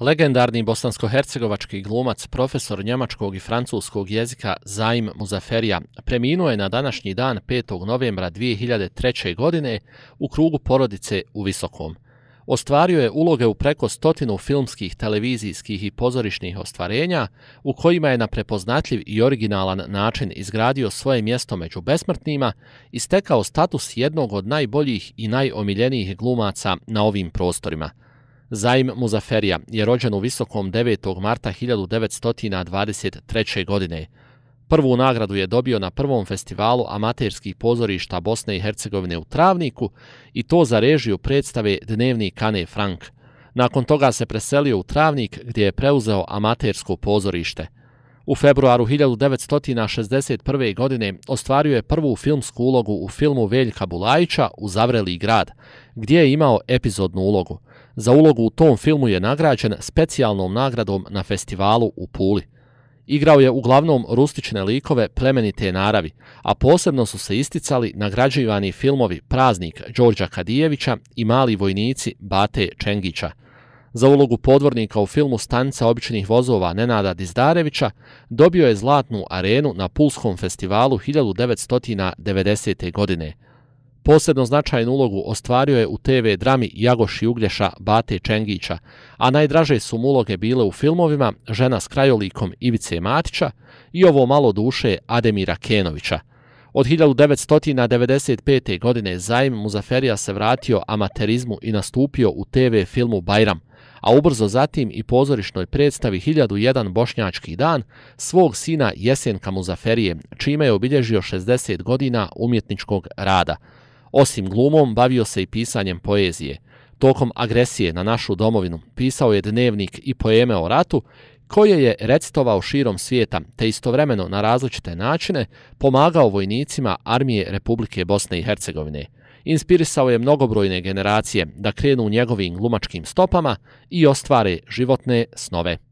Legendarni bosansko-hercegovački glumac, profesor njemačkog i francuskog jezika Zaim Muzaferija preminuo je na današnji dan 5. novembra 2003. godine u krugu porodice u Visokom. Ostvario je uloge u preko stotinu filmskih, televizijskih i pozorišnih ostvarenja u kojima je na prepoznatljiv i originalan način izgradio svoje mjesto među besmrtnima i stekao status jednog od najboljih i najomiljenijih glumaca na ovim prostorima – Zaim Muzaferija je rođen u Visokom 9. marta 1923. godine. Prvu nagradu je dobio na prvom festivalu amaterskih pozorišta Bosne i Hercegovine u Travniku i to za režiju predstave Dnevni Kane Frank. Nakon toga se preselio u Travnik gdje je preuzeo amatersko pozorište. U februaru 1961. godine ostvario je prvu filmsku ulogu u filmu Veljka Bulajića u Zavreli grad, gdje je imao epizodnu ulogu – za ulogu u tom filmu je nagrađen specijalnom nagradom na festivalu u Puli. Igrao je uglavnom rustične likove plemenite naravi, a posebno su se isticali nagrađivani filmovi Praznik Đorđa Kadijevića i Mali vojnici Bate Čengića. Za ulogu podvornika u filmu Stanca običnih vozova Nenada Dizdarevića dobio je Zlatnu arenu na Pulskom festivalu 1990. godine – Posebno značajnu ulogu ostvario je u TV drami Jagoš i Uglješa Bate Čengića, a najdraže su mu uloge bile u filmovima Žena s krajolikom Ivice Matića i ovo malo duše Ademira Kenovića. Od 1995. godine zajim Muzaferija se vratio amaterizmu i nastupio u TV filmu Bajram, a ubrzo zatim i pozorišnoj predstavi 1001 bošnjački dan svog sina Jesenka Muzaferije, čime je obilježio 60 godina umjetničkog rada. Osim glumom, bavio se i pisanjem poezije. Tokom agresije na našu domovinu pisao je dnevnik i poeme o ratu, koje je recitovao širom svijeta te istovremeno na različite načine pomagao vojnicima armije Republike Bosne i Hercegovine. Inspirisao je mnogobrojne generacije da krenu u njegovim glumačkim stopama i ostvare životne snove.